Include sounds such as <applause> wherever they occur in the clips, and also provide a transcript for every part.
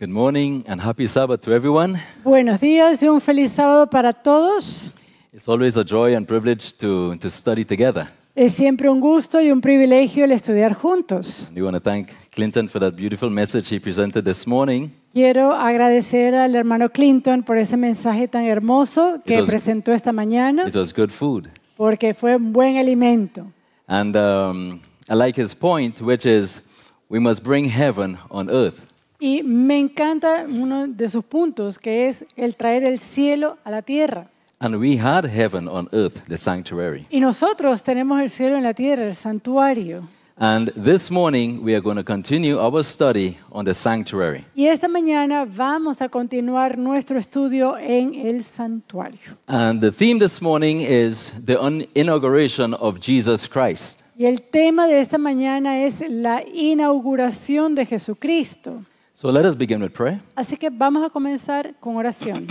Good morning and happy Sabbath to everyone. Buenos días y un feliz sábado para todos. It's always a joy and privilege to, to study together. Es siempre un gusto y un privilegio el estudiar juntos. We want to thank Clinton for that beautiful message he presented this morning. Quiero agradecer al hermano Clinton por ese mensaje tan hermoso que was, presentó esta mañana. It was good food. Porque fue un buen alimento. And um, I like his point, which is we must bring heaven on earth. Y me encanta uno de sus puntos, que es el traer el cielo a la tierra. Y nosotros tenemos el cielo en la tierra, el santuario. Y esta mañana vamos a continuar nuestro estudio en el santuario. Y el tema de esta mañana es la inauguración de Jesucristo. So let us begin with prayer. Así que vamos a comenzar con oración.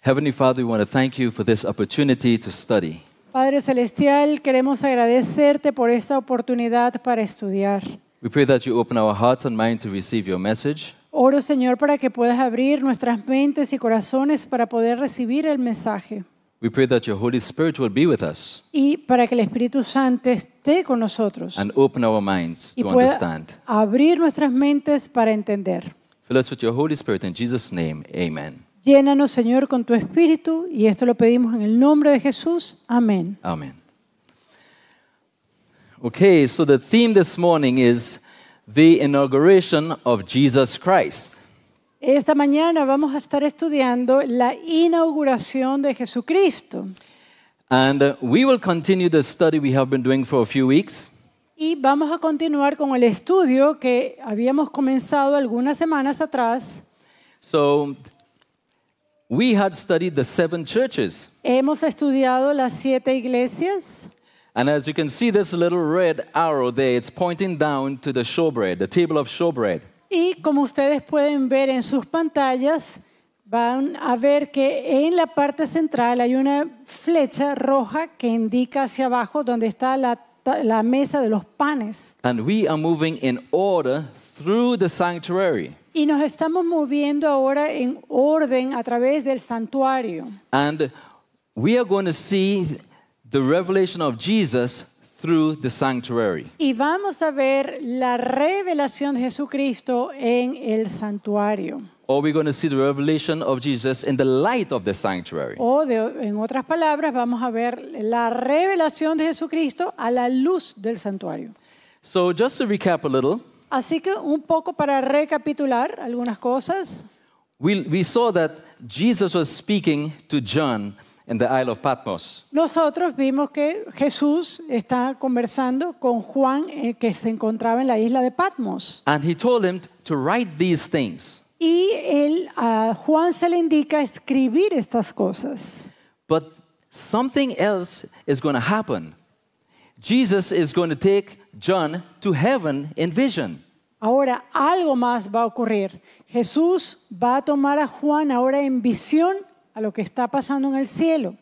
Heavenly Father, we want to thank you for this opportunity to study. Padre celestial, queremos agradecerte por esta oportunidad para estudiar. We pray that you open our hearts and minds to receive your message. Oro, Señor, para que puedas abrir nuestras mentes y corazones para poder recibir el mensaje. We pray that your Holy Spirit will be with us. Y para que el Espíritu Santo esté con nosotros. And open our minds y to pueda understand. Abrir nuestras mentes para entender. Fill us with your Holy Spirit in Jesus name. Amen. Llénanos, Señor, con tu espíritu y esto lo pedimos en el nombre de Jesús. Amén. Amen. Okay, so the theme this morning is the inauguration of Jesus Christ. Esta mañana vamos a estar estudiando la inauguración de Jesucristo. And uh, we will continue the study we have been doing for a few weeks. Y vamos a continuar con el estudio que habíamos comenzado algunas semanas atrás. So we had studied the seven churches. Hemos estudiado las siete iglesias. And as you can see this little red arrow there, it's pointing down to the showbread, the table of showbread. Y como ustedes pueden ver en sus pantallas, van a ver que en la parte central hay una flecha roja que indica hacia abajo donde está la, mesa de los panes. Y nos estamos moviendo ahora en orden a través del santuario. And we are going to see the revelation of Jesus through the sanctuary. Y vamos a ver la revelación de Jesucristo en el santuario. Or we're going to see the revelation of Jesus in the light of the sanctuary. O de, en otras palabras, vamos a ver la revelación de Jesucristo a la luz del santuario. So just to recap a little. Así que un poco para recapitular algunas cosas. We, we saw that Jesus was speaking to John in the Isle of Patmos. Nosotros vimos que Jesús está conversando con Juan eh, que se encontraba en la isla de Patmos. And he told him to write these things. Y él, a Juan se le indica escribir estas cosas. But something else is going to happen. Jesus is going to take John to heaven in vision. Ahora algo más va a ocurrir. Jesús va a tomar a Juan ahora en visión a lo que está pasando en el cielo.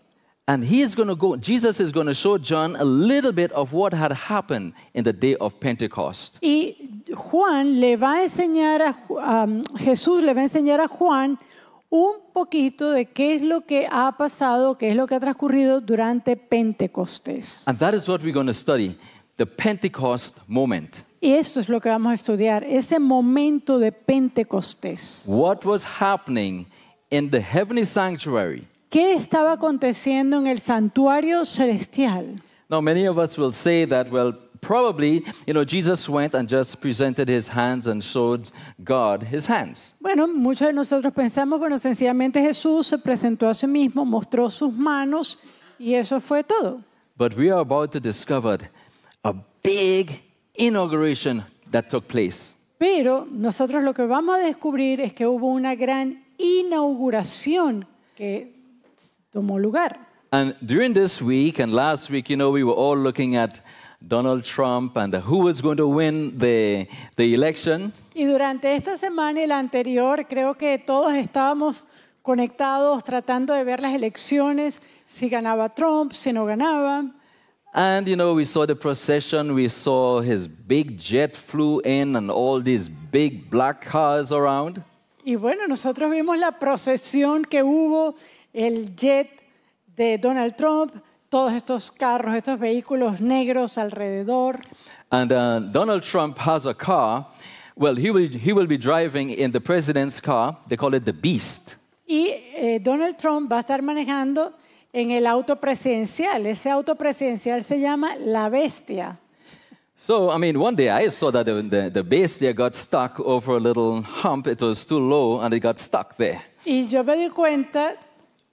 And he is going to go, Jesus is going to show John a little bit of what had happened in the day of Pentecost. Y Juan le va a enseñar a, um, Jesús le va a enseñar a Juan un poquito de qué es lo que ha pasado, qué es lo que ha transcurrido durante Pentecostés. And that is what we're going to study, the Pentecost moment. Y esto es lo que vamos a estudiar, ese momento de Pentecostés. What was happening in the heavenly sanctuary. ¿Qué estaba aconteciendo en el santuario celestial? Now, many of us will say that, well, probably, you know, Jesus went and just presented his hands and showed God his hands. Bueno, muchos de nosotros pensamos, bueno, sencillamente Jesús se presentó a sí mismo, mostró sus manos y eso fue todo. But we are about to discover a big inauguration that took place. Pero nosotros lo que vamos a descubrir es que hubo una gran inauguración que tomó lugar. And during this week and last week, you know, we were all looking at Donald Trump and who was going to win the, the election. Y durante esta semana y la anterior, creo que todos estábamos conectados tratando de ver las elecciones, si ganaba Trump, si no ganaba. And you know, we saw the procession, we saw his big jet flew in and all these big black cars around. Y bueno, nosotros vimos la procesión que hubo, el jet de Donald Trump, todos estos carros, estos vehículos negros alrededor. And uh, Donald Trump has a car. Well, he will, he will be driving in the president's car. They call it the Beast. Y eh, Donald Trump va a estar manejando en el auto presidencial. Ese auto presidencial se llama La Bestia. So, I mean, one day I saw that the, the, the, base there got stuck over a little hump. It was too low and it got stuck there. Y yo me di cuenta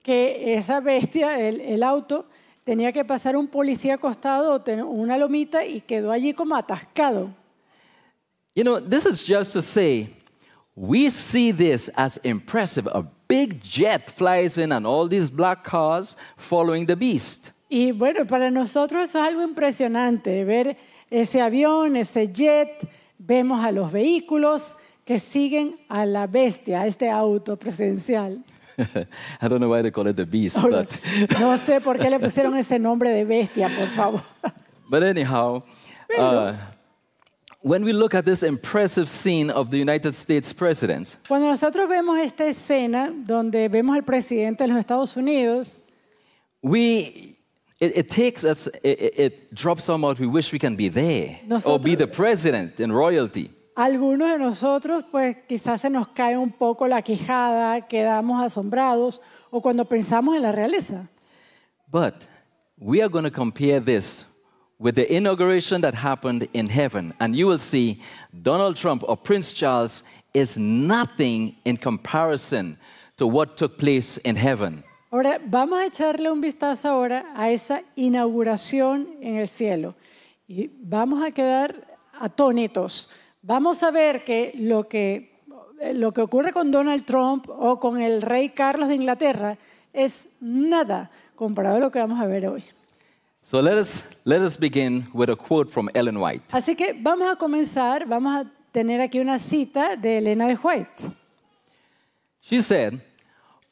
que esa bestia, el, el auto, tenía que pasar un policía acostado o una lomita y quedó allí como atascado. You know, this is just to say, we see this as impressive. A big jet flies in and all these black cars following the beast. Y bueno, para nosotros eso es algo impresionante, ver ese avión, ese jet, vemos a los vehículos que siguen a la bestia, a este auto presidencial. <laughs> I don't know why they call it the beast, no <laughs> sé por qué le pusieron ese nombre de bestia, por favor. But anyhow, when United States president, cuando nosotros vemos esta escena donde vemos al presidente de los Estados Unidos, we It, it takes us, it, it, drops somewhat, we wish we can be there nosotros, or be the president in royalty. Algunos de nosotros, pues quizás se nos cae un poco la quijada, quedamos asombrados o cuando pensamos en la realeza. But we are going to compare this with the inauguration that happened in heaven, and you will see Donald Trump or Prince Charles is nothing in comparison to what took place in heaven. Ahora, vamos a echarle un vistazo ahora a esa inauguración en el cielo. Y vamos a quedar atónitos. Vamos a ver que lo que, eh, lo que ocurre con Donald Trump o con el rey Carlos de Inglaterra es nada comparado a lo que vamos a ver hoy. So begin with a quote from Ellen White. Así que vamos a comenzar, vamos a tener aquí una cita de Elena de White. She said,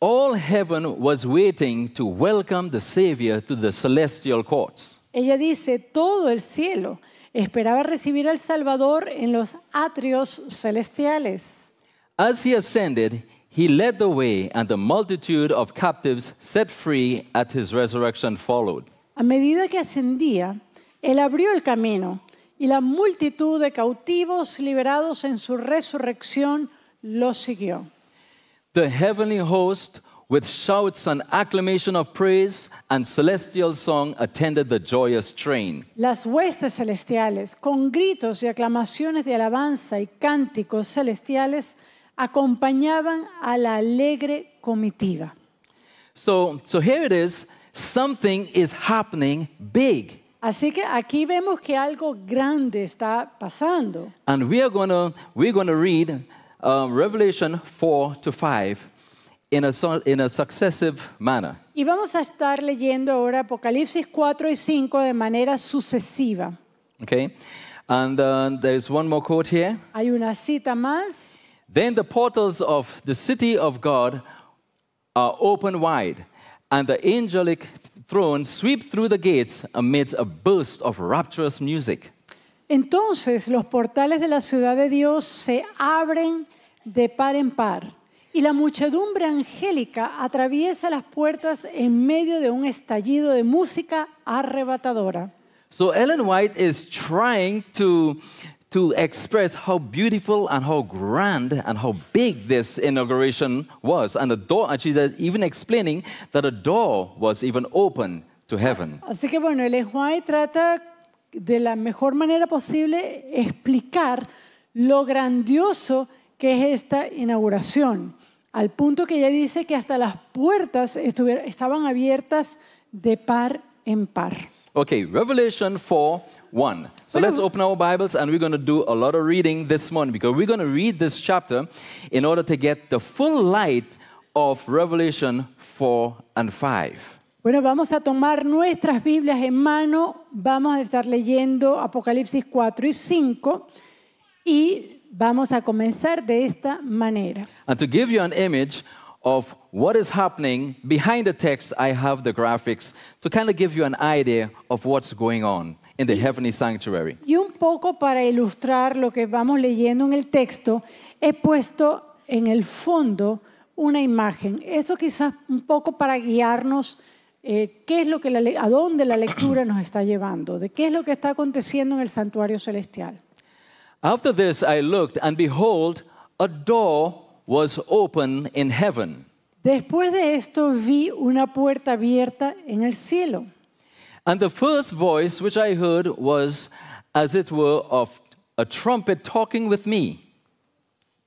all heaven was waiting to welcome the Savior to the celestial courts. Ella dice, todo el cielo esperaba recibir al Salvador en los atrios celestiales. As he ascended, he led the way and the multitude of captives set free at his resurrection followed. A medida que ascendía, él abrió el camino y la multitud de cautivos liberados en su resurrección lo siguió the heavenly host with shouts and acclamation of praise and celestial song attended the joyous train. Las huestes celestiales con gritos y aclamaciones de alabanza y cánticos celestiales acompañaban a la alegre comitiva. So, so here it is, something is happening big. Así que aquí vemos que algo grande está pasando. And we are going to we're going to read um, Revelation 4 to 5 in a, in a successive manner. Y vamos a estar leyendo ahora Apocalipsis 4 y 5 de manera sucesiva. Okay? And uh, there's one more quote here. Hay una cita más. Then the portals of the city of God are open wide, and the angelic throne sweep through the gates amidst a burst of rapturous music. Entonces los portales de la ciudad de Dios se abren de par en par y la muchedumbre angélica atraviesa las puertas en medio de un estallido de música arrebatadora. So Ellen White is trying to to express how beautiful and how grand and how big this inauguration was and the door and she's even explaining that a door was even open To heaven. Así que bueno, Ellen White trata de la mejor manera posible explicar lo grandioso que es esta inauguración, al punto que ella dice que hasta las puertas estaban abiertas de par en par. Okay, Revelation 4, 1. So let's open our Bibles and we're going to do a lot of reading this morning because we're going to read this chapter in order to get the full light of Revelation 4 and 5. Bueno, vamos a tomar nuestras Biblias en mano, vamos a estar leyendo Apocalipsis 4 y 5 y vamos a comenzar de esta manera. And to give you an image of what is happening behind the text, I have the graphics to kind idea of what's going on in the heavenly sanctuary. Y un poco para ilustrar lo que vamos leyendo en el texto, he puesto en el fondo una imagen. Esto quizás un poco para guiarnos eh, a dónde la lectura nos está llevando, de qué es lo que está aconteciendo en el santuario celestial. Después de esto vi una puerta abierta en el cielo.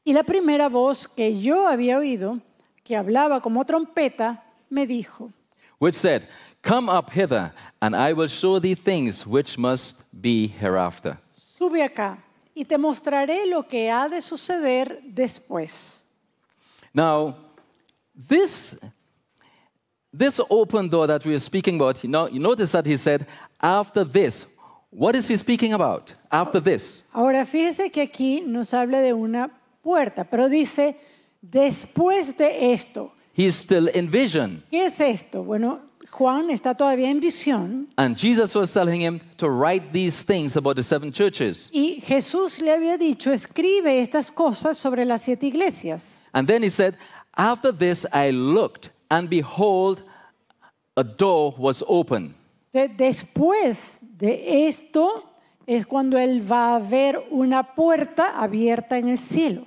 Y la primera voz que yo había oído, que hablaba como trompeta, me dijo, which said, Come up hither, and I will show thee things which must be hereafter. Sube acá, y te mostraré lo que ha de suceder después. Now, this, this open door that we are speaking about, you, know, you notice that he said, after this. What is he speaking about? After this. Ahora fíjese que aquí nos habla de una puerta, pero dice, después de esto. He is still in vision. ¿Qué es esto? Bueno, Juan está todavía en visión. And Jesus was telling him to write these things about the seven churches. Y Jesús le había dicho, escribe estas cosas sobre las siete iglesias. And then he said, after this I looked and behold a door was open. Después de esto es cuando él va a ver una puerta abierta en el cielo.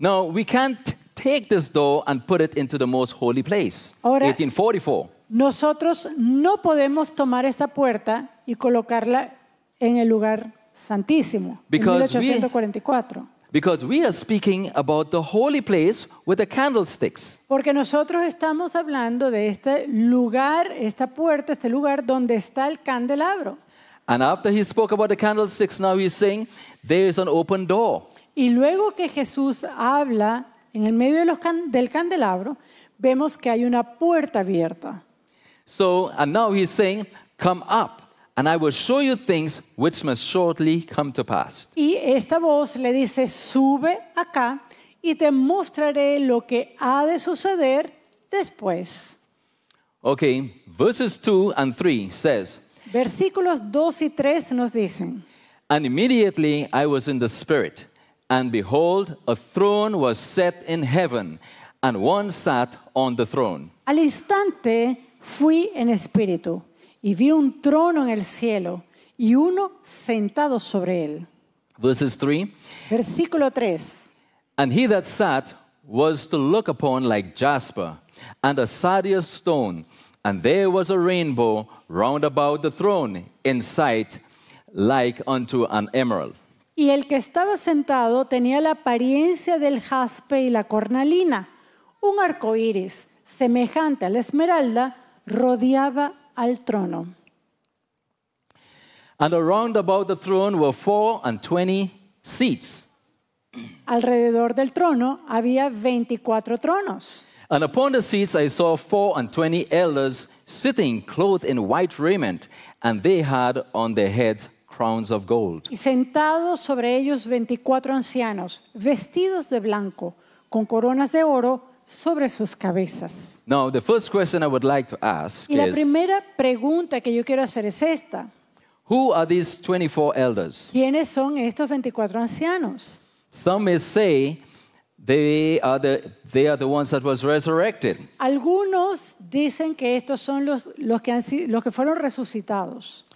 Now we can't take this dough and put it into the most holy place. Ahora, 1844. Nosotros no podemos tomar esta puerta y colocarla en el lugar santísimo. Because en 1844. We, because we are speaking about the holy place with the candlesticks. Porque nosotros estamos hablando de este lugar, esta puerta, este lugar donde está el candelabro. And after he spoke about the candlesticks, now he's saying there is an open door. Y luego que Jesús habla en el medio de los can del candelabro, vemos que hay una puerta abierta. So, and now he's saying, come up. And I will show you things which must shortly come to pass. Y esta voz le dice, sube acá y te mostraré lo que ha de suceder después. Okay, verses 2 and 3 says. Versículos 2 y 3 nos dicen. And immediately I was in the spirit. And behold, a throne was set in heaven, and one sat on the throne. Al instante fui en espíritu y vi un trono en el cielo y uno sentado sobre él. Verses 3. Versículo 3. And he that sat was to look upon like jasper and a sardius stone, and there was a rainbow round about the throne in sight like unto an emerald. y el que estaba sentado tenía la apariencia del jaspe y la cornalina. Un arco iris, semejante a la esmeralda, rodeaba al trono. And around about the throne were four and twenty seats. Alrededor del trono había 24 tronos. And upon the seats I saw four and twenty elders sitting clothed in white raiment, and they had on their heads gold. Y sentados sobre ellos 24 ancianos, vestidos de blanco, con coronas de oro sobre sus cabezas. Now, the first question I would like to ask Y la primera pregunta que yo quiero hacer es esta. who are these elders? ¿Quiénes son estos 24 ancianos? Some say they are the, they are the ones that was resurrected. Algunos dicen que estos son los, los, que, han, los que fueron resucitados.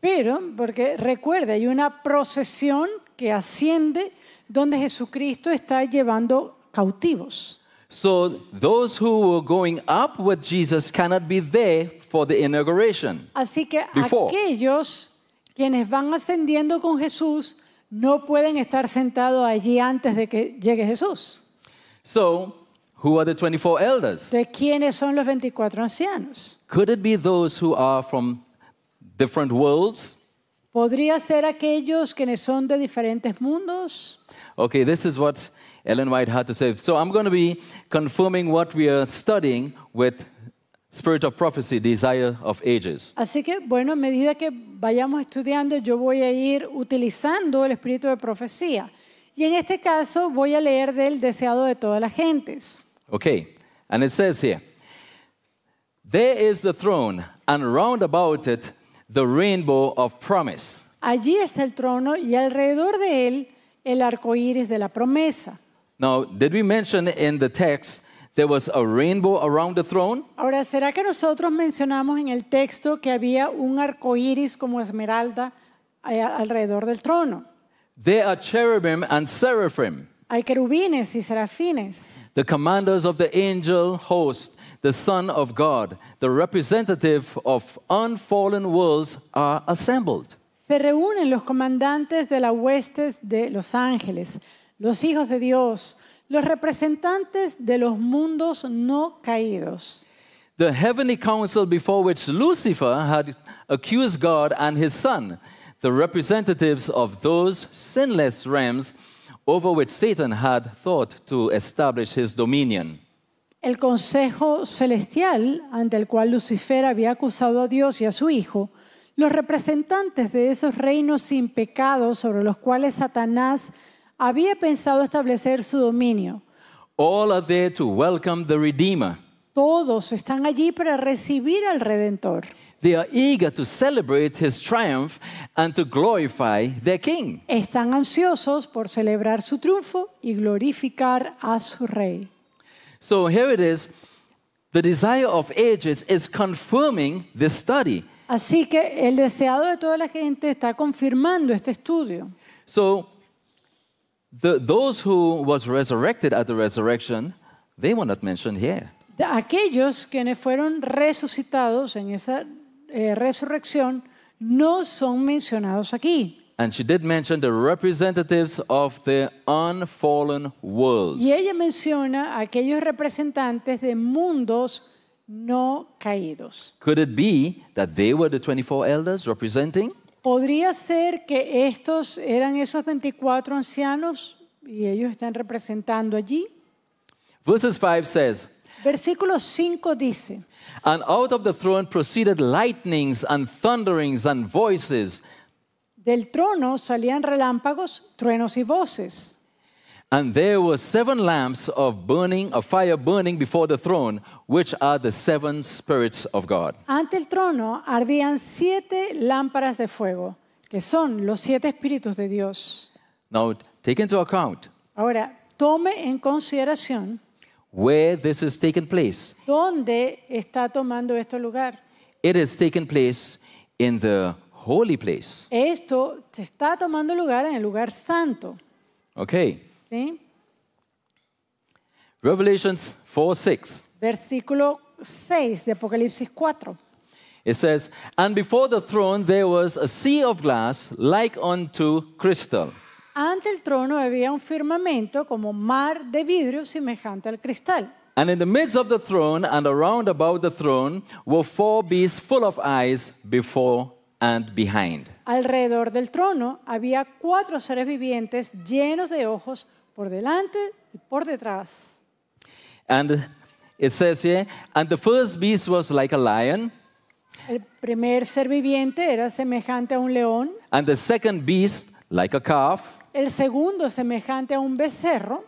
Pero, porque recuerde, hay una procesión que asciende donde Jesucristo está llevando cautivos. Así que aquellos quienes van ascendiendo con Jesús no pueden estar sentados allí antes de que llegue Jesús. So Who are the 24 elders? ¿De quiénes son los 24 ancianos? Could it be those who are from different worlds? Podría ser aquellos quienes son de diferentes mundos. Okay, this is what Ellen White had to say. So I'm going to be confirming what we are studying with Spirit of Prophecy, Desire of Ages. Así que, bueno, a medida que vayamos estudiando, yo voy a ir utilizando el espíritu de profecía. Y en este caso voy a leer del deseado de todas las gentes. Okay, and it says here, There is the throne, and round about it the rainbow of promise. Allí está el trono y alrededor de él el arco iris de la promesa. Now, did we mention in the text there was a rainbow around the throne? Ahora, ¿será que nosotros mencionamos en el texto que había un arco iris como esmeralda eh, alrededor del trono? There are cherubim and seraphim. Hay querubines y serafines. The commanders of the angel host, the Son of God, the representative of unfallen worlds are assembled. Se reúnen los comandantes de las huestes de los ángeles, los hijos de Dios, los representantes de los mundos no caídos. The heavenly council before which Lucifer had accused God and his son, the representatives of those sinless realms El consejo celestial ante el cual Lucifer había acusado a Dios y a su hijo, los representantes de esos reinos sin pecado sobre los cuales Satanás había pensado establecer su dominio. Todos están allí para recibir al Redentor. They are eager to celebrate his triumph and to glorify their king. Están ansiosos por celebrar su triunfo y glorificar a su rey. So here it is. The desire of ages is confirming this study. Así que el deseado de toda la gente está confirmando este estudio. So the, those who was resurrected at the resurrection, they were not mentioned here. Aquellos quienes fueron resucitados en esa eh, resurrección no son mencionados aquí. And she did mention the representatives of the unfallen worlds. Y ella menciona aquellos representantes de mundos no caídos. Could it be that they were the 24 elders representing? Podría ser que estos eran esos 24 ancianos y ellos están representando allí. Verses 5 says, Versículo 5 dice, And out of the throne proceeded lightnings and thunderings and voices. Del trono salían relámpagos, truenos y voces. And there were seven lamps of burning, of fire burning before the throne, which are the seven spirits of God. Ante el trono ardían siete lámparas de fuego, que son los siete espíritus de Dios. Now, take into account. Ahora, tome en consideración where this is taken place. ¿Dónde está tomando esto lugar? It is taken place in the holy place. Esto se está tomando lugar en el lugar santo. Okay. ¿Sí? Revelations 4:6. Versículo 6 de Apocalipsis 4. It says, "And before the throne there was a sea of glass like unto crystal." Ante el trono había un firmamento como mar de vidrio semejante al cristal. Y en el medio del trono y Alrededor del trono había cuatro seres vivientes llenos de ojos por delante y por detrás. Y dice, says El primer ser viviente era semejante a un león. And the second beast como un calf. El segundo semejante a un becerro.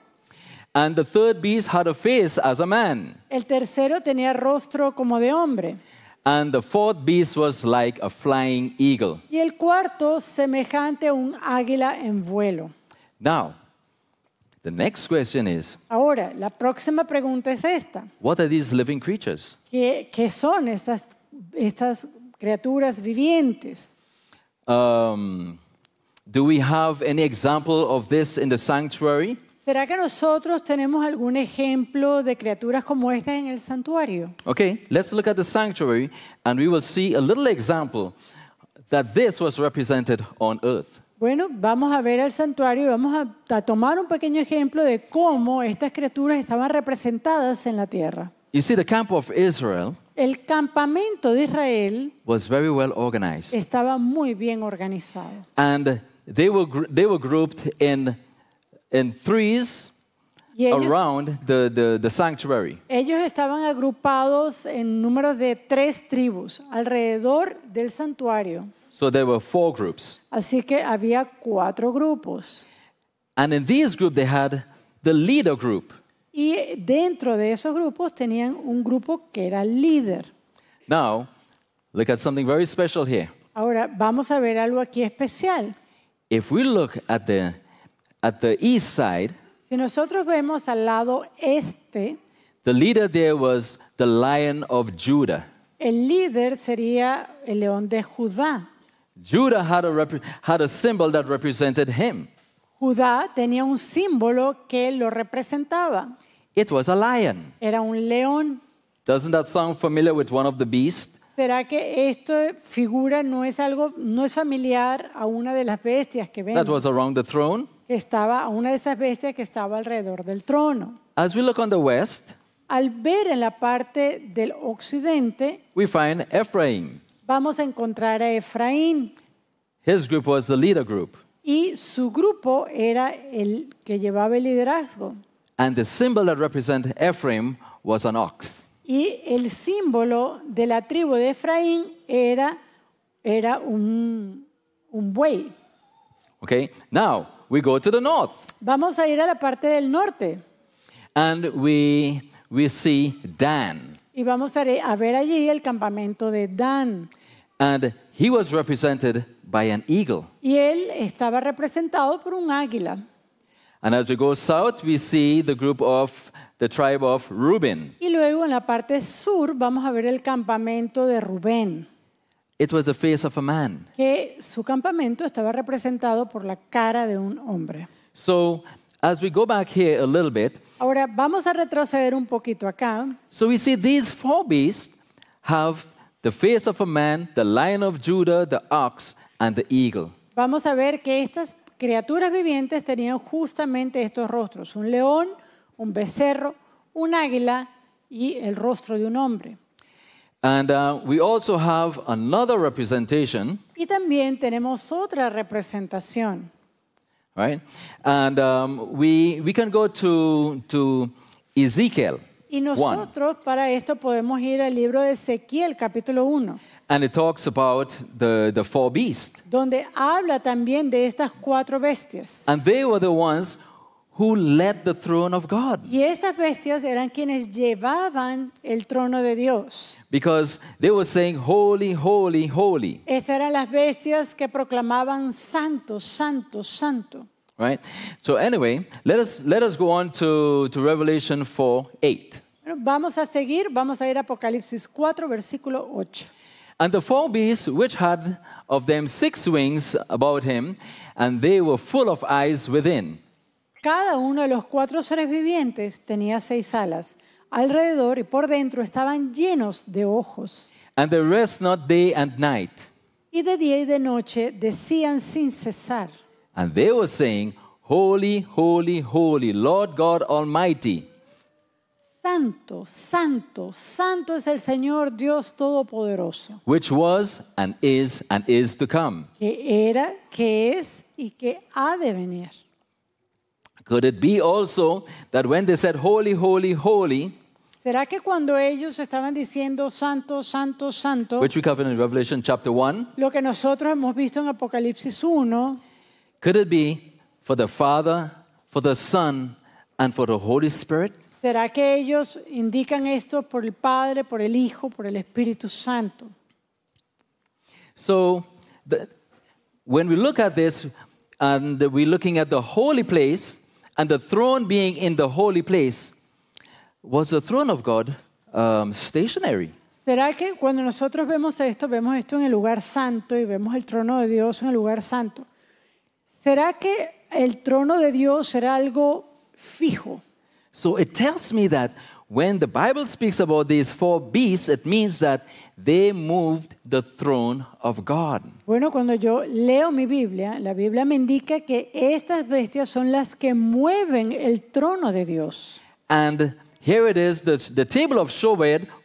And the third beast had a face as a man. El tercero tenía rostro como de hombre. And the fourth beast was like a flying eagle. Y el cuarto semejante a un águila en vuelo. Now, the next question is. Ahora, la próxima pregunta es esta. What are these living creatures? ¿Qué, son estas estas criaturas vivientes? Um, Do we have any example of this in the sanctuary? ¿Será que nosotros tenemos algún ejemplo de criaturas como estas en el santuario? Okay, let's look at the sanctuary and we will see a little example that this was represented on earth. Bueno, vamos a ver el santuario y vamos a, a tomar un pequeño ejemplo de cómo estas criaturas estaban representadas en la tierra. You see, the camp of Israel El campamento de Israel was very well organized. estaba muy bien organizado. And they were, they were grouped in, in threes ellos, around the, the, the sanctuary. Ellos estaban agrupados en números de tres tribus alrededor del santuario. So there were four groups. Así que había cuatro grupos. And in these group they had the leader group. Y dentro de esos grupos tenían un grupo que era líder. Now, look at something very special here. Ahora vamos a ver algo aquí especial. If we look at the, at the east side, si nosotros vemos al lado este, the leader there was the lion of Judah. El líder sería el león de Judá. Judah had a, had a symbol that represented him. Judá tenía un símbolo que lo representaba. It was a lion. Era un león. Doesn't that sound familiar with one of the beasts? ¿Será que esta figura no es algo, no es familiar a una de las bestias que vemos? Que estaba a una de esas bestias que estaba alrededor del trono. As we look on the west, al ver en la parte del occidente, we Vamos a encontrar a Efraín. His group was the leader group. Y su grupo era el que llevaba el liderazgo. And the symbol that represented Ephraim was an ox. Y el símbolo de la tribu de Efraín era, era un, un buey. Okay, now we go to the north. Vamos a ir a la parte del norte. And we, we see Dan. Y vamos a ver allí el campamento de Dan. And he was represented by an eagle. Y él estaba representado por un águila. And as we go south, we see the group of y luego en la parte sur vamos a ver el campamento de Rubén, que su campamento estaba representado por la cara de un hombre. So as we go back here a little bit, Ahora vamos a retroceder un poquito acá. so we see these have the face of a man, the lion of Judah, the ox, and the eagle. Vamos a ver que estas criaturas vivientes tenían justamente estos rostros, un león, un becerro, un águila y el rostro de un hombre. And uh, we also have another representation, Y también tenemos otra representación. right? And um, we, we can go to, to Ezekiel Y 1, para esto podemos ir al libro de Ezequiel capítulo 1, and it talks about the, the four beasts. donde habla también de estas cuatro bestias. And they were the ones who led the throne of God. Y estas bestias eran quienes llevaban el trono de Dios. Because they were saying holy, holy, holy. Estas eran las bestias que proclamaban santo, santo, santo. Right? So anyway, let us let us go on to to Revelation 4:8. Bueno, vamos a seguir, vamos a ir a Apocalipsis 4 versículo 8. And the four beasts which had of them six wings about him, and they were full of eyes within. Cada uno de los cuatro seres vivientes tenía seis alas. Alrededor y por dentro estaban llenos de ojos. Y de día y de noche decían sin cesar. And they Holy, holy, holy, Lord God Almighty. Santo, santo, santo es el Señor Dios todopoderoso. Que era, que es y que ha de venir. Could it be also that when they said holy, holy, holy, ¿Será que cuando ellos estaban diciendo santo, santo, santo, which we cover in Revelation chapter 1, lo que nosotros hemos visto en Apocalipsis 1, could it be for the Father, for the Son, and for the Holy Spirit? ¿Será que ellos indican esto por el Padre, por el Hijo, por el Espíritu Santo? So, the, when we look at this, and we're looking at the holy place, and the throne being in the holy place, was the throne of God um, stationary? ¿Será que cuando nosotros vemos esto, vemos esto en el lugar santo y vemos el trono de Dios en el lugar santo? ¿Será que el trono de Dios será algo fijo? So it tells me that when the Bible speaks about these four beasts, it means that Bueno, cuando yo leo mi Biblia, la Biblia me indica que estas bestias son las que mueven el trono de Dios. And here it is, the, the table of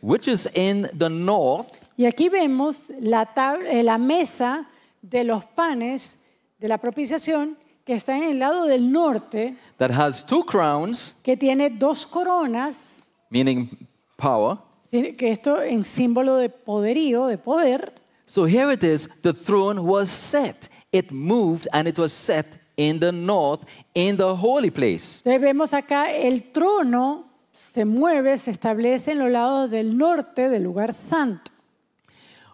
which is in the north. Y aquí vemos la, eh, la mesa de los panes de la propiciación que está en el lado del norte. That has two crowns. Que tiene dos coronas. Meaning power que esto en símbolo de poderío, de poder. So here it is, the throne was set. It moved and it was set in the north in the holy place. Entonces vemos acá el trono se mueve, se establece en los lados del norte del lugar santo.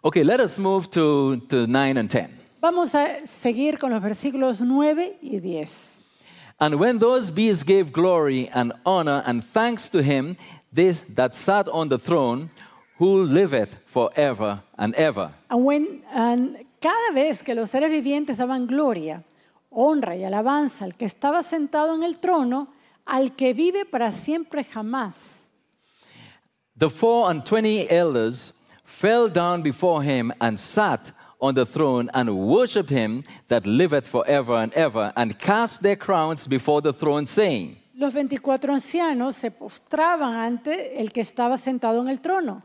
Okay, let us move to, to 9 and 10. Vamos a seguir con los versículos 9 y 10. And when those beasts gave glory and honor and thanks to him, this that sat on the throne, who liveth forever and ever. And when and cada vez que los seres vivientes daban gloria, honra y alabanza al que estaba sentado en el trono, al que vive para siempre jamás. The four and twenty elders fell down before him and sat on the throne and worshipped him that liveth forever and ever, and cast their crowns before the throne, saying, Los 24 ancianos se postraban ante el que estaba sentado en el trono,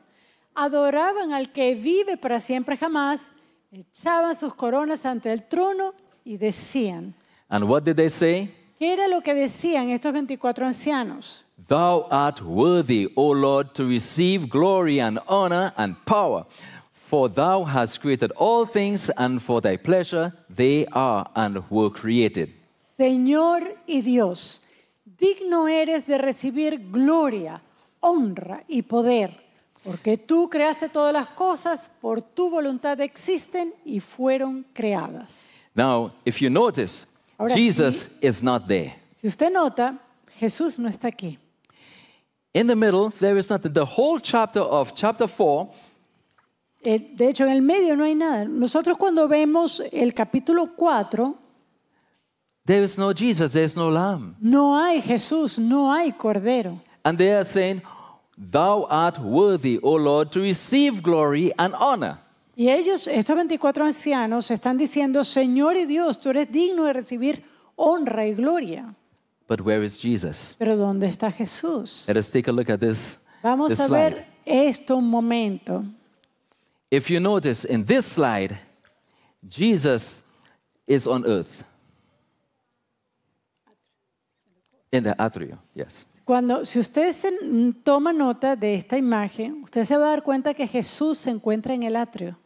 adoraban al que vive para siempre jamás, echaban sus coronas ante el trono y decían. And ¿Qué era lo que decían estos 24 ancianos? Thou art worthy, O Lord, to receive glory and honor and power, for thou hast created all things, and for thy pleasure they are and were created. Señor y Dios, digno eres de recibir gloria, honra y poder, porque tú creaste todas las cosas, por tu voluntad existen y fueron creadas. Now, if you notice, Ahora Jesus is not there. Si usted nota, Jesús no está aquí. In the middle, there is The whole chapter of chapter eh, de hecho, en el medio no hay nada. Nosotros cuando vemos el capítulo 4, There is no Jesus, there is no lamb. No hay Jesús, no hay cordero. And they are saying, Thou art worthy, O Lord, to receive glory and honor. Y ellos, estos 24 ancianos, están diciendo, Señor y Dios, tú eres digno de recibir honra y gloria. But where is Jesus? Pero ¿dónde está Jesús? Let us take a look at this. Vamos this a ver slide. esto un momento. If you notice in this slide, Jesus is on earth. In the atrium, yes. Cuando, si ustedes se- toman nota de esta imagen, usted se va a dar cuenta que Jesús se encuentra en el atrio.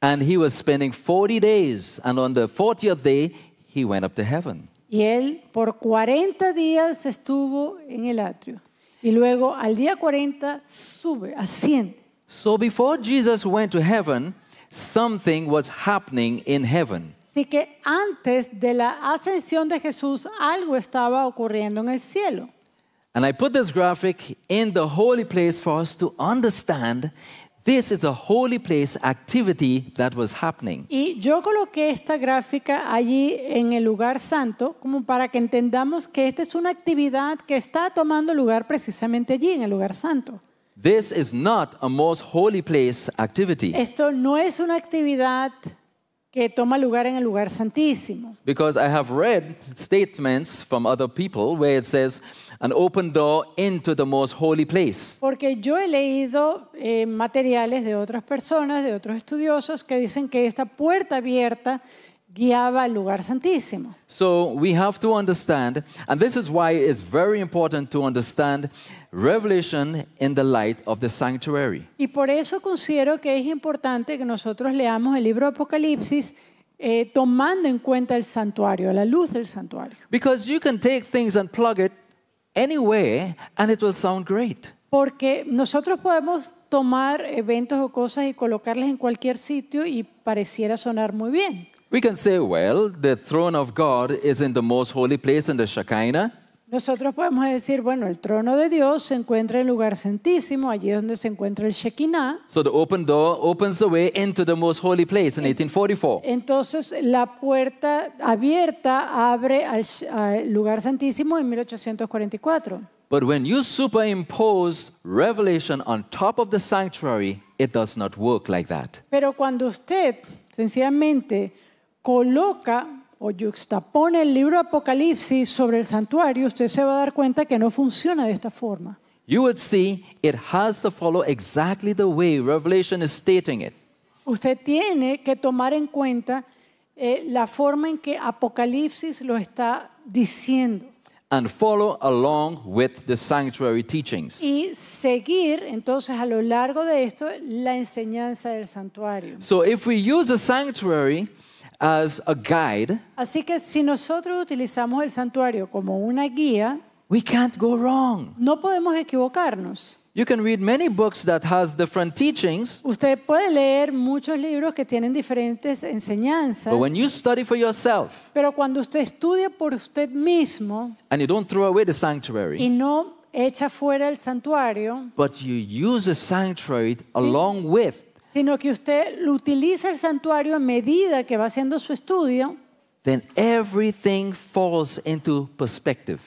And he was spending 40 days, and on the 40th day, he went up to heaven. Y él por 40 días estuvo en el atrio. Y luego al día 40 sube, asciende. So before Jesus went to heaven, something was happening in heaven. Así que antes de la ascensión de Jesús, algo estaba ocurriendo en el cielo. And I put this graphic in the holy place for us to understand this is a holy place activity that was happening. Y yo coloqué esta gráfica allí en el lugar santo como para que entendamos que esta es una actividad que está tomando lugar precisamente allí en el lugar santo. This is not a most holy place activity. Esto no es una actividad que toma lugar en el lugar santísimo. Porque yo he leído eh, materiales de otras personas, de otros estudiosos que dicen que esta puerta abierta guiaba al lugar santísimo. So we have to understand, and this is why it's very important to understand revelation in the light of the sanctuary. Y por eso considero que es importante que nosotros leamos el libro de Apocalipsis eh, tomando en cuenta el santuario, la luz del santuario. Because you can take things and plug it anywhere and it will sound great. Porque nosotros podemos tomar eventos o cosas y colocarlas en cualquier sitio y pareciera sonar muy bien. We can say, well, the throne of God is in the most holy place in the Shekinah. Nosotros podemos decir, bueno, el trono de Dios se encuentra en lugar santísimo, allí donde se encuentra el Shekinah. So the open door opens the way into the most holy place in 1844. Entonces la puerta abierta abre al, al lugar santísimo en 1844. But when you superimpose revelation on top of the sanctuary, it does not work like that. Pero cuando usted sencillamente coloca o yuxtapone el libro Apocalipsis sobre el santuario, usted se va a dar cuenta que no funciona de esta forma. Usted tiene que tomar en cuenta eh, la forma en que Apocalipsis lo está diciendo. Y seguir entonces a lo largo de esto la enseñanza del santuario. So if we use a sanctuary as a guide, Así que si nosotros utilizamos el santuario como una guía, we can't go wrong. no podemos equivocarnos. You can read many books that has different teachings, Usted puede leer muchos libros que tienen diferentes enseñanzas, but when you study for yourself pero cuando usted estudia por usted mismo and you don't throw away the sanctuary, y no echa fuera el santuario, but you use the sanctuary along with sino que usted utiliza el santuario a medida que va haciendo su estudio, everything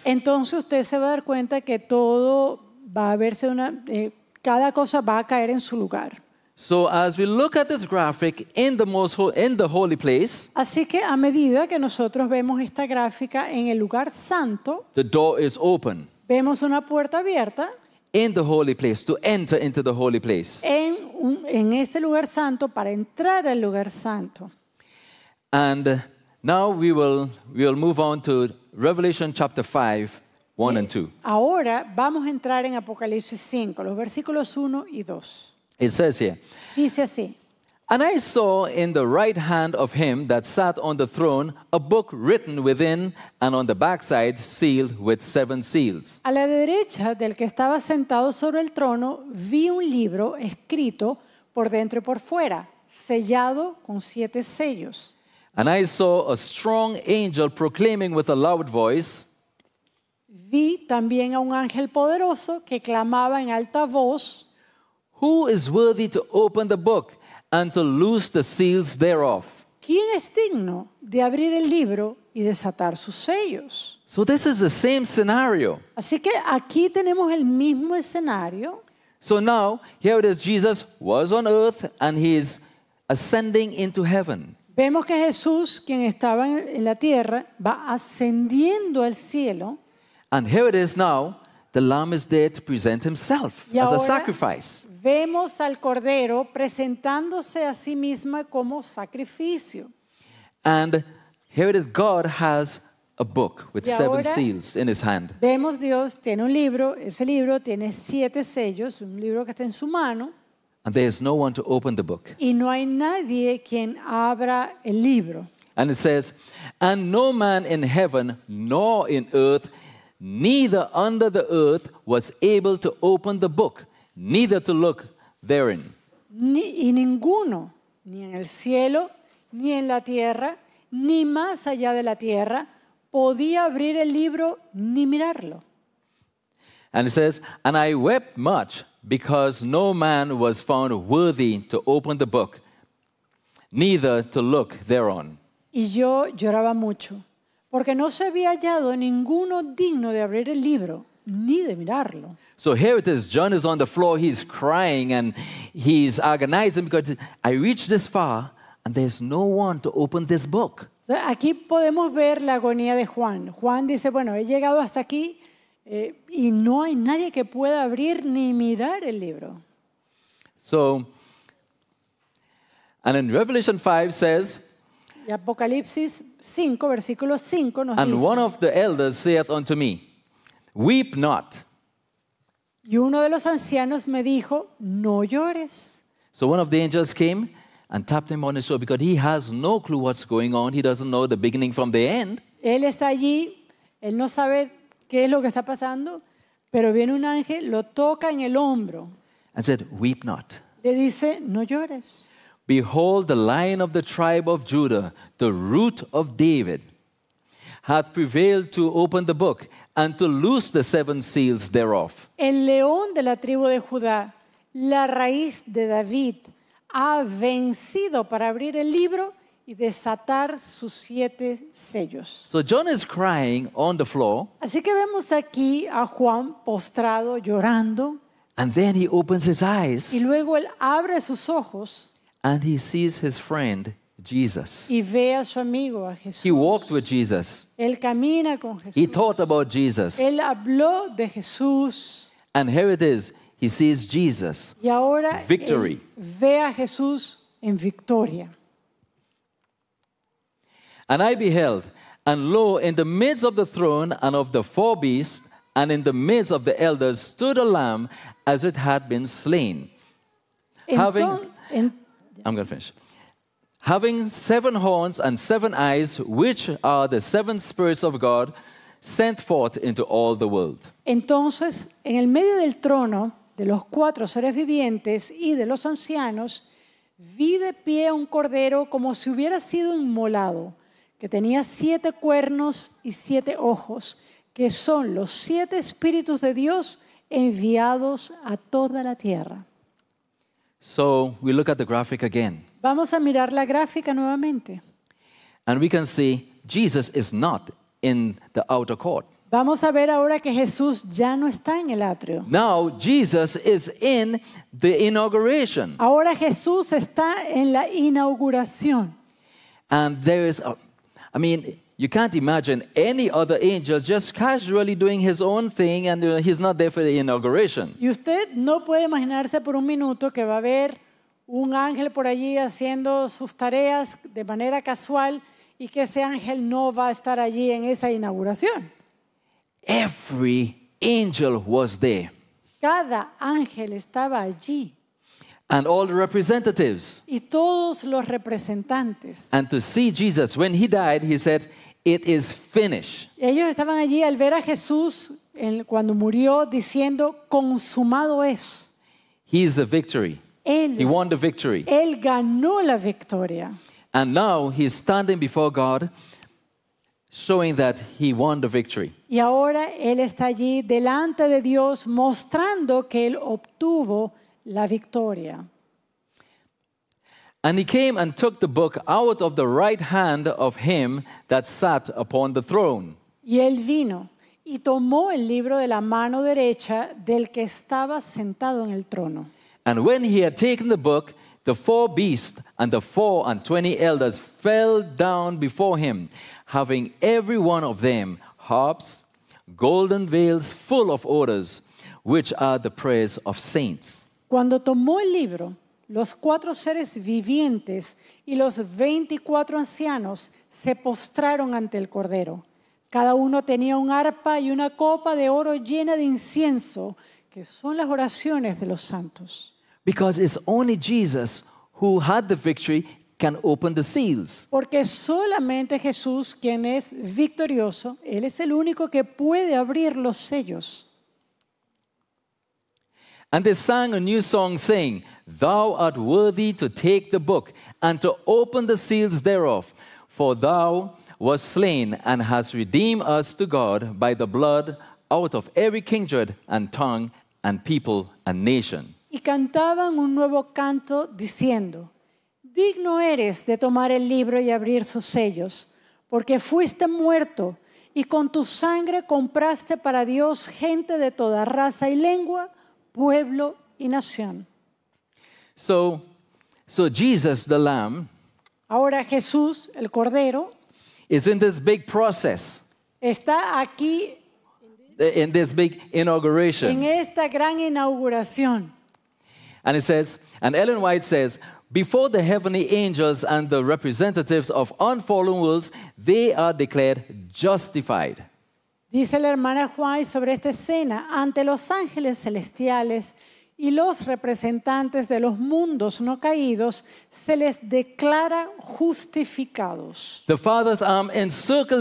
entonces usted se va a dar cuenta que todo va a verse una, eh, cada cosa va a caer en su lugar. así que a medida que nosotros vemos esta gráfica en el lugar santo, open. Vemos una puerta abierta. in the holy place, to enter into the holy place. En, un, en ese lugar santo para entrar al lugar santo. And now we will, we will move on to Revelation chapter 5, 1 and 2. Ahora vamos a entrar en Apocalipsis 5, los versículos 1 y 2. It says here. Dice así. And I saw in the right hand of him that sat on the throne a book written within and on the backside sealed with seven seals. A la derecha del que estaba sentado sobre el trono vi un libro escrito por dentro y por fuera, sellado con siete sellos. And I saw a strong angel proclaiming with a loud voice. Vi también a un ángel poderoso que clamaba en alta voz. Who is worthy to open the book? and to loose the seals thereof. ¿Quién es digno de abrir el libro y desatar sus sellos? So this is the same scenario. Así que aquí tenemos el mismo escenario. So now here it is Jesus was on earth and he is ascending into heaven. Vemos que Jesús, quien estaba en la tierra, va ascendiendo al cielo. And here it is now the lamb is there to present himself y as a sacrifice. Vemos al cordero presentándose a sí como sacrificio. And here it is God has a book with seven seals in his hand. Vemos Dios tiene un libro, ese libro tiene siete sellos, un libro que está en su mano. And there is no one to open the book. Y no hay nadie quien abra el libro. And it says, and no man in heaven nor in earth neither under the earth was able to open the book, neither to look therein. Ni, y ninguno, ni en el cielo, ni en la tierra, ni más allá de la tierra, podía abrir el libro ni mirarlo. And it says, And I wept much because no man was found worthy to open the book, neither to look thereon. Y yo lloraba mucho Porque no se había hallado ninguno digno de abrir el libro ni de mirarlo. So here it is. John is on the floor. He's crying and he's agonizing because I reached this far and there's no one to open this book. Aquí podemos ver la agonía de Juan. Juan dice, bueno, he llegado hasta aquí eh, y no hay nadie que pueda abrir ni mirar el libro. So, and in Revelation 5 says, y Apocalipsis 5, versículo 5 nos And one of the elders saith unto me, Weep not. Y uno de los ancianos me dijo, no llores. So one of the angels came and tapped him on the shoulder because he has no clue what's going on. He doesn't know the beginning from the end. Él está allí, él no sabe qué es lo que está pasando, pero viene un ángel, lo toca en el hombro. And said, Weep not. Le dice, no llores. Behold, the lion of the tribe of Judah, the root of David, hath prevailed to open the book and to loose the seven seals thereof. El león de la tribu de Judá, la raíz de David, ha vencido para abrir el libro y desatar sus siete sellos. So John is crying on the floor. Así que vemos aquí a Juan postrado llorando. And then he opens his eyes. Y luego él abre sus ojos. And he sees his friend Jesus. Y ve a su amigo a Jesús. He walked with Jesus. Él camina con Jesús. He taught about Jesus. Él habló de Jesús. And here it is. He sees Jesus. Y ahora Victory. ve a Jesús en victoria. And I beheld, and lo, in the midst of the throne and of the four beasts, and in the midst of the elders, stood a lamb as it had been slain, Entonces, having going to finish. Having seven horns and seven eyes, which are the seven spirits of God, sent forth into all the world. Entonces, en el medio del trono de los cuatro seres vivientes y de los ancianos, vi de pie un cordero como si hubiera sido inmolado, que tenía siete cuernos y siete ojos, que son los siete espíritus de Dios enviados a toda la tierra. So we look at the graphic again. Vamos a mirar la gráfica nuevamente. And we can see Jesus is not in the outer court. Vamos a ver ahora que Jesús ya no está en el atrio. Now Jesus is in the inauguration. Ahora Jesús está en la inauguración. And there is a, I mean You can't imagine any other angel just casually doing his own thing and uh, he's not there for the inauguration. Y usted no puede imaginarse por un minuto que va a haber un ángel por allí haciendo sus tareas de manera casual y que ese ángel no va a estar allí en esa inauguración. Every angel was there. Cada ángel estaba allí. and all the representatives. Y todos los representantes. And to see Jesus when he died, he said, "It is finished." Ellos estaban allí al ver a Jesús cuando murió diciendo, "Consumado es." He is the victory. Él, he won the victory. Él ganó la victoria. And now he is standing before God showing that he won the victory. Y ahora él está allí delante de Dios mostrando que él obtuvo la victoria. And he came and took the book out of the right hand of him that sat upon the throne. Y él vino y tomó el libro de la mano derecha del que estaba sentado en el trono. And when he had taken the book, the four beasts and the four and twenty elders fell down before him, having every one of them harps, golden veils full of odors, which are the prayers of saints. Cuando tomó el libro, los cuatro seres vivientes y los veinticuatro ancianos se postraron ante el Cordero. Cada uno tenía un arpa y una copa de oro llena de incienso, que son las oraciones de los santos. Porque solamente Jesús, quien es victorioso, él es el único que puede abrir los sellos. And they sang a new song, saying, Thou art worthy to take the book and to open the seals thereof, for thou wast slain and hast redeemed us to God by the blood out of every kindred and tongue and people and nation. Y cantaban un nuevo canto diciendo, Digno eres de tomar el libro y abrir sus sellos, porque fuiste muerto y con tu sangre compraste para Dios gente de toda raza y lengua, pueblo y nación. So, so Jesus, the Lamb, Ahora Jesús, el Cordero, is in this big process, está aquí eh, in this big en In esta gran inauguración. And it says, and Ellen White says, before the heavenly angels and the representatives of unfallen worlds, they are declared justified. Dice la hermana Juan sobre esta escena, ante los ángeles celestiales y los representantes de los mundos no caídos, se les declara justificados. The Father's arm um,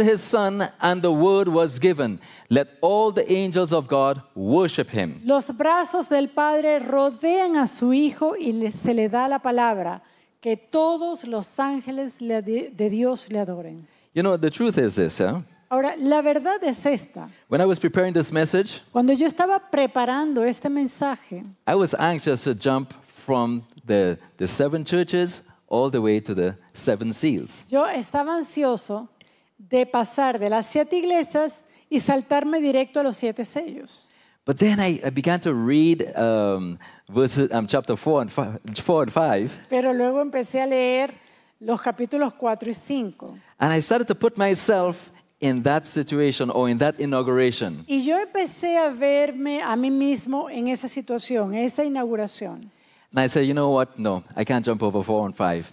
his Son, and the word was given: Let all the angels of God worship him. Los brazos del Padre rodean a su Hijo y se le da la palabra que todos los ángeles de Dios le adoren. You know the truth is this, eh? Ahora, la verdad es esta. When I was preparing this message, Cuando yo estaba preparando este mensaje, I was anxious to jump from the, the seven churches all the way to the seven seals. yo estaba ansioso de pasar de las siete iglesias y saltarme directo a los siete sellos. But then I, I began to read um, verses, um, chapter 4 and, 5, 4 and 5, Pero luego empecé a leer los capítulos 4 y 5 and I started to put myself in that situation or in that inauguration. Y yo empecé a verme a mí mismo en esa situación, esa inauguración. And I said, you know what? No, I can't jump over four and five.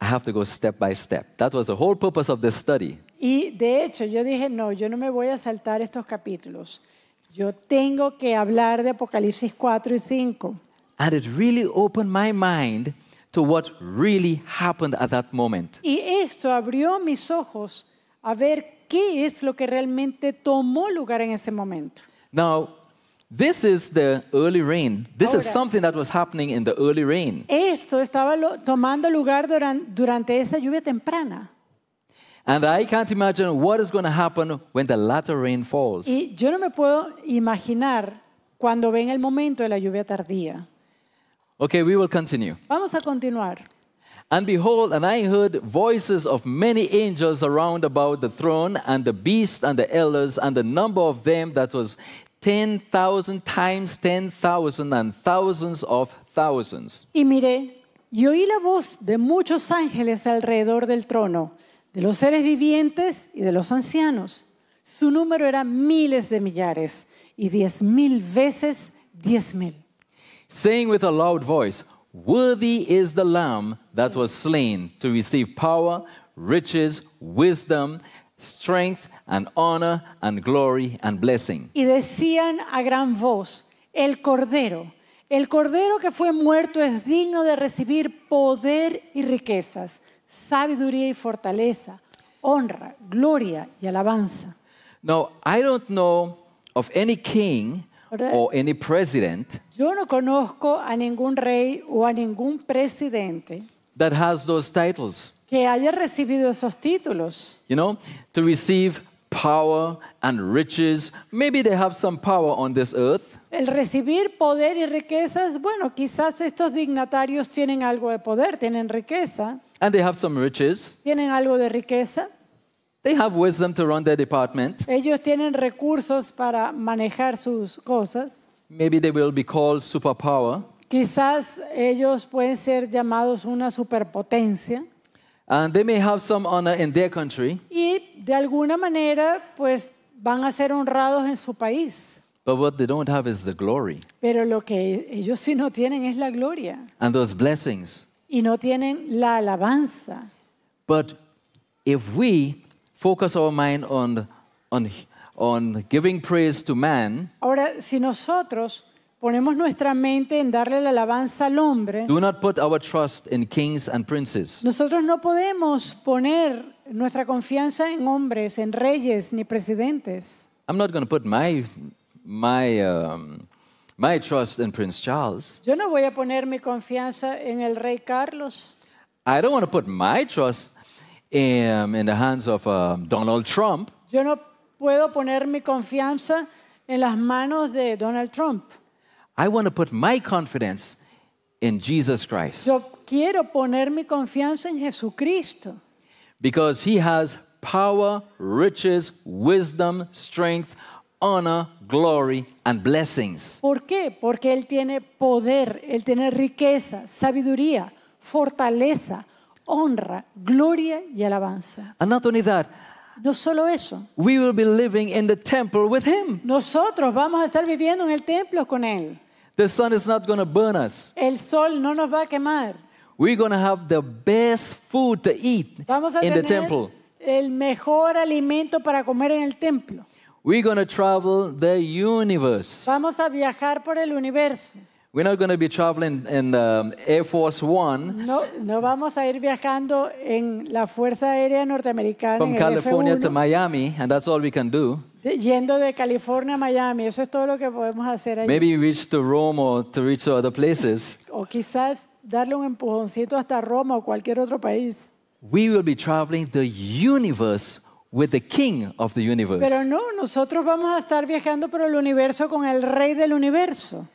I have to go step by step. That was the whole purpose of this study. Y de hecho, yo dije, no, yo no me voy a saltar estos capítulos. Yo tengo que hablar de Apocalipsis 4 y 5. And it really opened my mind to what really happened at that moment. Y esto abrió mis ojos a ver qué es lo que realmente tomó lugar en ese momento. Now, this is the early rain. This is something that was happening in the early rain. Esto estaba tomando lugar durante esa lluvia temprana. And I can't imagine what is going to happen when the latter rain falls. Y yo no me puedo imaginar cuando ven el momento de la lluvia tardía. Okay, we will continue. Vamos a continuar. And behold, and I heard voices of many angels around about the throne, and the beast, and the elders, and the number of them that was 10,000 times 10,000 and thousands of thousands. Y miré, y oí la voz de muchos ángeles alrededor del trono, de los seres vivientes y de los ancianos. Su número era miles de millares y diez mil veces diez mil. Saying with a loud voice, Worthy is the Lamb that was slain to receive power, riches, wisdom, strength, and honor, and glory, and blessing. Y decían a gran voz, el Cordero, el Cordero que fue muerto es digno de recibir poder y riquezas, sabiduría y fortaleza, honra, gloria y alabanza. Now, I don't know of any king any president Yo no conozco a ningún rey o a ningún presidente que haya recibido esos títulos. You know, to receive power and riches, maybe they have some power on this earth, El recibir poder y riquezas, bueno, quizás estos dignatarios tienen algo de poder, tienen riqueza, and they have some riches, tienen algo de riqueza, They have wisdom to run their department. Ellos tienen recursos para manejar sus cosas. Maybe they will be called superpower. Quizás ellos pueden ser llamados una superpotencia. And they may have some honor in their country. Y de alguna manera, pues van a ser honrados en su país. But what they don't have is the glory. Pero lo que ellos sí no tienen es la gloria. And those blessings. Y no tienen la alabanza. But if we focus our mind on, on, on giving praise to man, Ahora, si nosotros ponemos nuestra mente en darle la alabanza al hombre, do not put our trust in kings and princes. nosotros no podemos poner nuestra confianza en hombres, en reyes ni presidentes. I'm not going to put my, my, um, my trust in Prince Charles. Yo no voy a poner mi confianza en el rey Carlos. I don't want to put my trust um, in the hands of um, Donald Trump. Yo no puedo poner mi confianza en las manos de Donald Trump. I want to put my confidence in Jesus Christ. Yo quiero poner mi confianza en Jesucristo. Because he has power, riches, wisdom, strength, honor, glory and blessings. ¿Por qué? Porque él tiene poder, él tiene riqueza, sabiduría, fortaleza, honra, gloria y alabanza. And not only that, no solo eso. We will be living in the temple with him. Nosotros vamos a estar viviendo en el templo con él. The sun is not going to burn us. El sol no nos va a quemar. We're going to have the best food to eat vamos a in tener the temple. El mejor alimento para comer en el templo. We're going to travel the universe. Vamos a viajar por el universo. We're not going to be traveling in the Air Force One. No, no vamos a ir viajando en la Fuerza Aérea Norteamericana. From en el California F1, to Miami, and that's all we can do. Yendo de California a Miami, eso es todo lo que podemos hacer allí. Maybe reach to Rome or to reach to other places. o quizás darle un empujoncito hasta Roma o cualquier otro país. We will be traveling the universe with the king of the universe. Pero no, nosotros vamos a estar viajando por el universo con el rey del universo.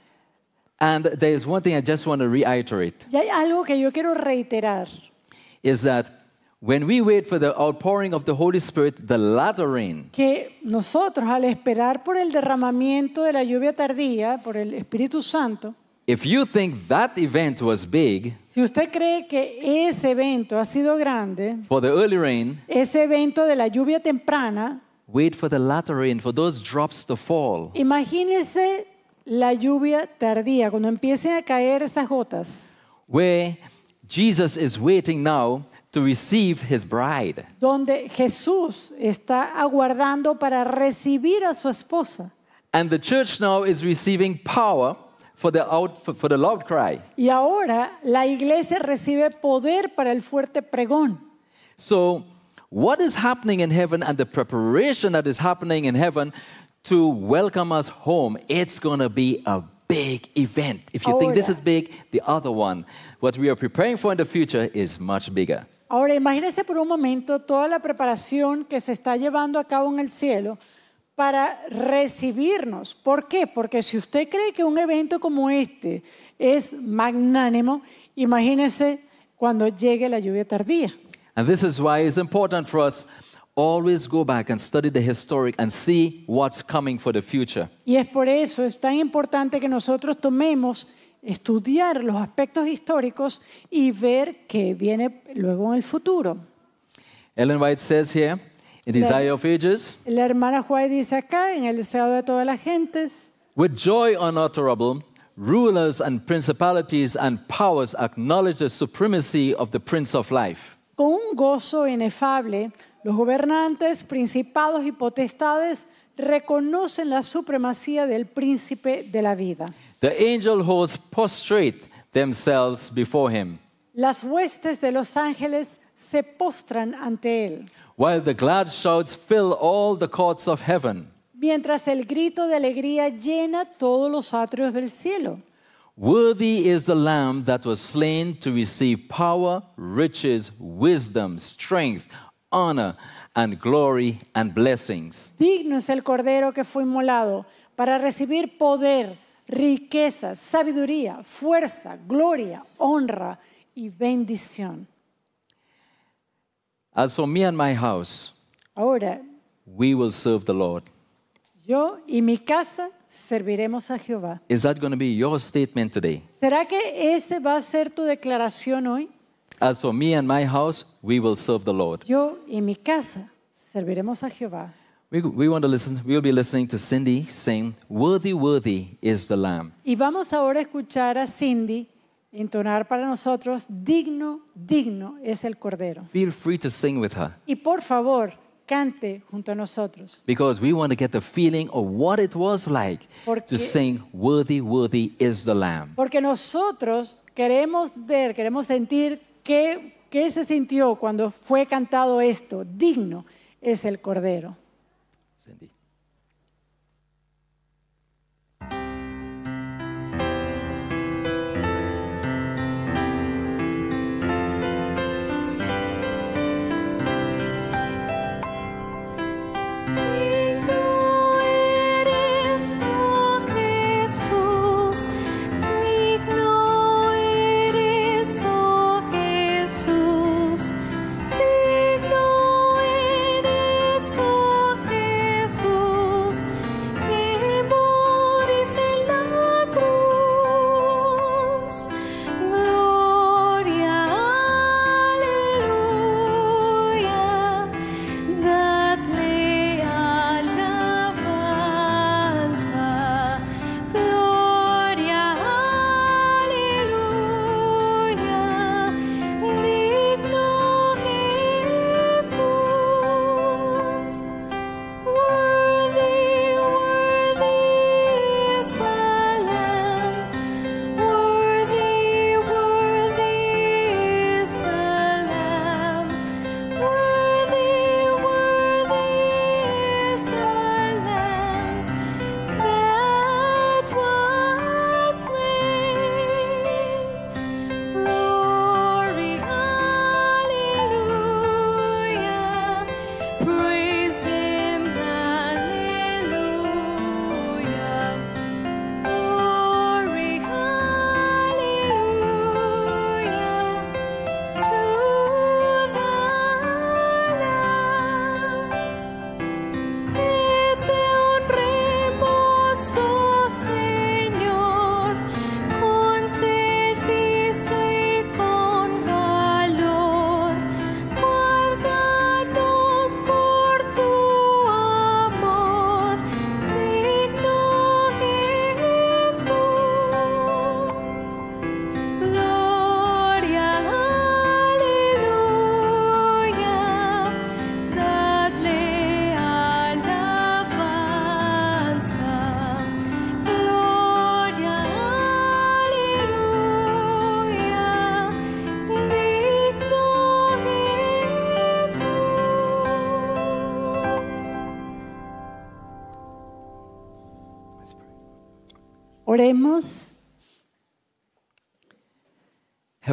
And there is one thing I just want to reiterate. Y hay algo que yo quiero reiterar. Is that when we wait for the outpouring of the Holy Spirit, the latter rain. Que nosotros al esperar por el derramamiento de la lluvia tardía por el Espíritu Santo. If you think that event was big, si usted cree que ese evento ha sido grande, for the early rain, ese evento de la lluvia temprana, wait for the latter rain, for those drops to fall. Imagínese la lluvia tardía, cuando empiecen a caer esas gotas, where Jesus is waiting now to receive his bride. donde Jesús está aguardando para recibir a su esposa. And the church now is receiving power for the, out, for, for the loud cry. Y ahora la iglesia recibe poder para el fuerte pregón. So, what is happening in heaven and the preparation that is happening in heaven to welcome us home, it's going to be a big event. If you think oh, this is big, the other one, what we are preparing for in the future, is much bigger. Ahora imagínense por un momento toda la preparación que se está llevando a cabo en el cielo para recibirnos. ¿Por qué? Porque si usted cree que un evento como este es magnánimo, imagínese cuando llegue la lluvia tardía. And this is why it's important for us always go back and study the historic and see what's coming for the future. Y es por eso es tan importante que nosotros tomemos estudiar los aspectos históricos y ver qué viene luego en el futuro. Ellen White says here, in Desire of Ages. La hermana White dice acá en el deseo de todas las gentes. With joy unutterable, rulers and principalities and powers acknowledge the supremacy of the Prince of Life. Con un gozo inefable Los gobernantes, principados y potestades reconocen la supremacía del príncipe de la vida. The angel prostrate themselves before him. Las huestes de los ángeles se postran ante él. While the glad shouts fill all the courts of heaven. Mientras el grito de alegría llena todos los atrios del cielo. Worthy is the lamb that was slain to receive power, riches, wisdom, strength, honor and glory and blessings. Digno es el cordero que fue inmolado para recibir poder, riqueza, sabiduría, fuerza, gloria, honra y bendición. As for me and my house, ahora we will serve the Lord. Yo y mi casa serviremos a Jehová. Is that going to be your statement today? ¿Será que ese va a ser tu declaración hoy? As for me and my house, we will serve the Lord. Yo y mi casa serviremos a Jehová. We, we want to listen, we'll be listening to Cindy saying, Worthy, worthy is the Lamb. Y vamos ahora a escuchar a Cindy entonar para nosotros, digno, digno es el Cordero. Feel free to sing with her. Y por favor, cante junto a nosotros. Because we want to get the feeling of what it was like porque, to sing Worthy, worthy is the Lamb. Porque nosotros queremos ver, queremos sentir ¿Qué, se sintió cuando fue cantado esto? Digno es el Cordero.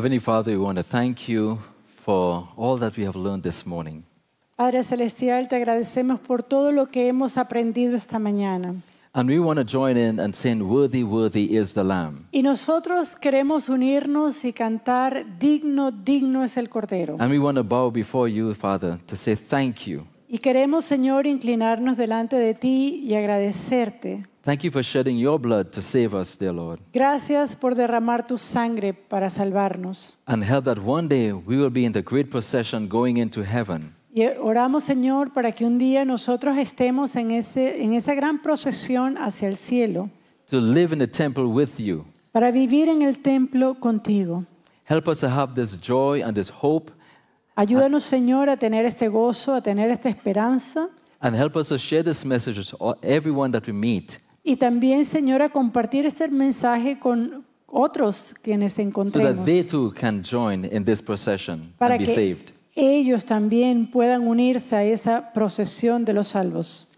Heavenly Father, we want to thank you for all that we have learned this morning. Padre celestial, te agradecemos por todo lo que hemos aprendido esta mañana. And we want to join in and sing worthy worthy is the lamb. Y nosotros queremos unirnos y cantar digno digno es el cordero. And we want to bow before you, Father, to say thank you. Y queremos, Señor, inclinarnos delante de ti y agradecerte Thank you for shedding your blood to save us, dear Lord. Gracias por derramar tu sangre para salvarnos. And help that one day we will be in the great procession going into heaven. Y oramos, Señor, para que un día nosotros estemos en, ese, en esa gran procesión hacia el cielo. To live in the temple with you. Para vivir en el templo contigo. Help us to have this joy and this hope. Ayúdanos, Señor, a tener este gozo, a tener esta esperanza. And help us to share this message to everyone that we meet. Y también, Señora, compartir este mensaje con otros quienes encontremos. para que ellos también puedan unirse a esa procesión de los salvos.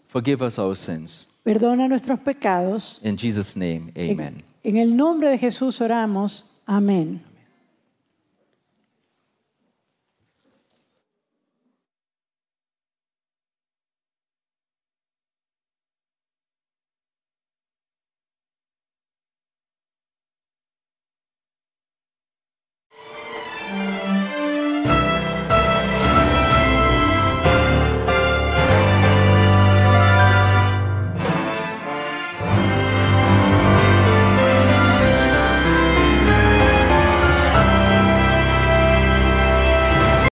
Perdona nuestros pecados. en el nombre de Jesús oramos. Amén.